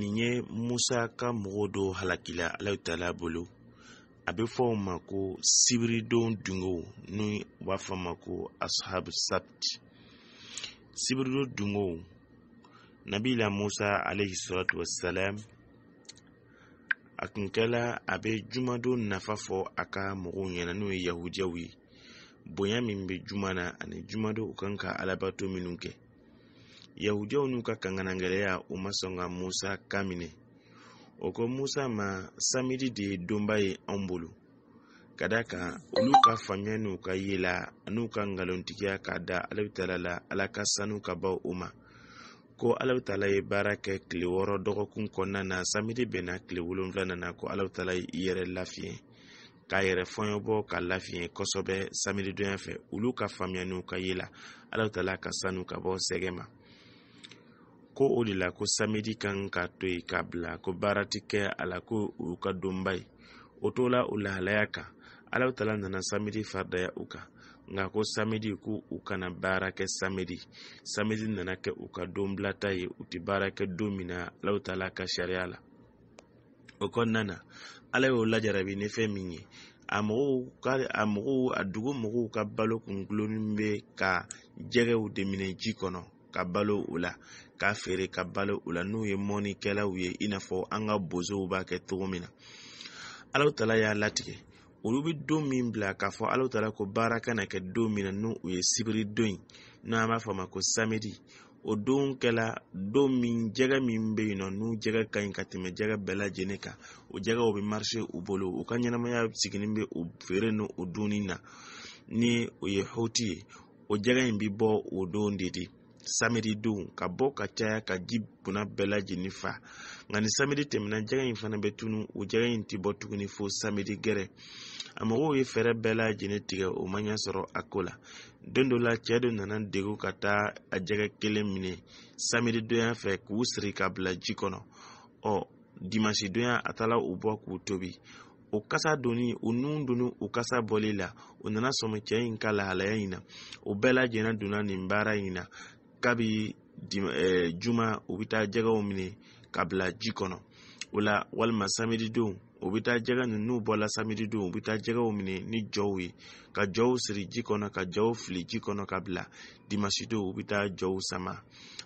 nin ye musa ka mɔgɔw dɔ halakila alahu taala bolo a be fɔ o ma ko sibiridon dungow n'u b'a fɔ ma ko ashab sabti sibiridon dungow nabila musa alayhi salatu wassalam a tun kɛla a be jumadon nafa fɔ a ka mɔgɔw ɲɛna n'u ye yahudiyaw ye bonya min be juma na ani jumadon u kan ka alabato minw kɛ yahudiyaw n'u ka kanganagɛlɛya u ma sɔn ka musa kan minɛ o ko musa ma samidi de ye donba ye anw bolo ka da kan olu ka faamuya n'u ka ye la n'u ka nkalontigiya k'a da ala bɛ taala la ala ka sanu ka baw o ma ko ala bɛ taala ye baara kɛ tile wɔɔrɔ dɔgɔkun kɔnɔna na samedi bɛnna tile wolonwula nana ko ala bɛ taala i yɛrɛ lafiɲɛ k'a yɛrɛ fɔɲɔbɔ ka lafiɲɛ kosɛbɛ samedi donya fɛ olu ka faamuya n'u ka ye la ala bɛ taala ka sanu ka bɔ sɛgɛ ma ko o de la ko samedi kan ka to yen k'a bila ko baara ti kɛ a la ko u ka donba ye o to la o lahalaya kan alaw tala nana samedi faridaya u kan nka ko samedi ko u kana baara kɛ samedi samedi nana kɛ u ka donbilata ye u tɛ baara kɛ don min na alaw tala ka sariya la o kɔnɔna na ala y'o lajarabi ni fɛn min ye a mɔgɔw ka a mɔgɔw a dugu mɔgɔw ka balo kun gulonnen bɛ ka jɛgɛw de minɛ ji kɔnɔ ka balo o la k'a feere ka balo o la n'u ye mɔnikɛlaw ye i n'a fɔ an ka bozow b'a kɛ cogo min na alaw tala y'a latigɛ olu bɛ don min bila k'a fɔ alaw tala ko baara kana kɛ don min na n'o o ye sibiri don ye n'an b'a fɔ a ma ko samedi o don kɛla don min jɛgɛ min bɛ yen nɔ n'u jɛgɛ ka ɲi ka tɛmɛ jɛgɛ bɛɛ lajɛlen kan o jɛgɛw bɛ marise u bolo u ka ɲɛnamaya sigilen bɛ o feere n'o o dunni na ni o ye hoti ye o jɛgɛ in bɛ bɔ o don de de samedi ka bɔ ka caya ka ji bunna bɛɛ lajɛlen fa nka ni samedi tɛmɛna jɛgɛ in fana bɛ tunu o jɛgɛ in tɛ bɔ tuguni fo samedi gɛrɛ a mɔgɔw ye fɛɛrɛ bɛɛ lajɛlen tigɛ o ma ɲɛ sɔrɔ a ko la don dɔ la cɛ dɔ nana degun ka taa a jɛgɛ kelen minɛ samedi donya fɛ k'u siri ka bila ji kɔnɔ ɔ dimansi donya a taara u bɔ k'u tobi o kasa donni o nun donni o kasa bɔli la o nana sɔmi cɛ in ka lahalaya in na o bɛɛ lajɛlen donna nin baara in na kabi eh, juma u bɛ taa jɛgɛw minɛ ka bila ji kɔnɔ o la walima samedi don u bɛ taa jɛgɛ ninnu bɔla samedi u bɛ taa jɛgɛw minɛ ni jɔw ye ka jɔw siri ji kɔnɔ ka jɔw fili ji kɔnɔ ka bila dimasi don u bɛ taa jɔw sama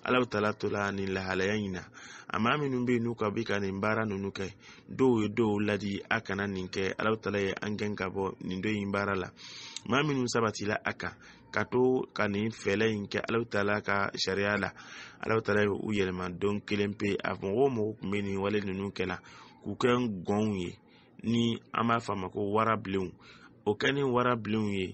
ala bɛ taa to la nin lahalaya in na a maa minnu bɛ yen n'u ka bi ka nin baara ninnu kɛ dɔw ye dɔw ladi a kana nin kɛ ala bɛ taa ye an gɛn ka bɔ nin don in baara la maa minnu sabatila a kan ka to ka nin fɛlɛ in kɛ alaw taala ka sariya la alaw taala ye u yɛlɛma don kelen pe a mɔgɔ mɔgɔ kun be nin wale nunu kɛla k'u kɛ gɔnw ye ni an b'a f'a ma ko warabilenw o kɛ ni warabilenw ye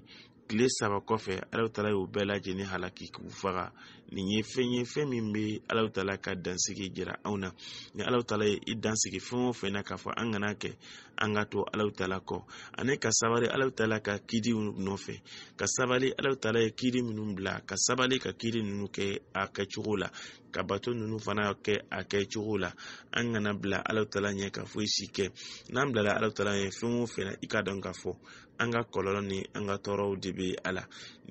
tile saba kɔfɛ alaw taala y'u bɛɛ lajɛlen halaki k'u faga nin ye fɛn ye fɛn min bɛ alaw taala ka dansigi jira anw na ni alaw taala ye i dansigi fɛn o fɛn na k'a fɔ an kana kɛ an ka to alaw taala kɔ ani ka sabali alaw taala ka kiiriw nɔfɛ ka sabali alaw taala ye kiiri minnu bila ka sabali ka kiiri ninnu kɛ a kɛcogo la ka bato ninnu fana kɛ a kɛcogo la an kana bila alaw taala ɲɛ ka foyi si kɛ n'an bilala alaw taala ɲɛ fɛn o fɛn na i ka dɔn k'a fɔ an ka kɔlɔlɔ ni an ka tɔɔrɔw de be ala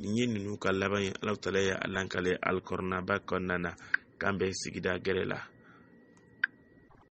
nin ye ninnu ka laban ye alahu taala ye a lankale alikɔrɔnaba kɔnɔna na k'an bɛ sigida gɛrɛ la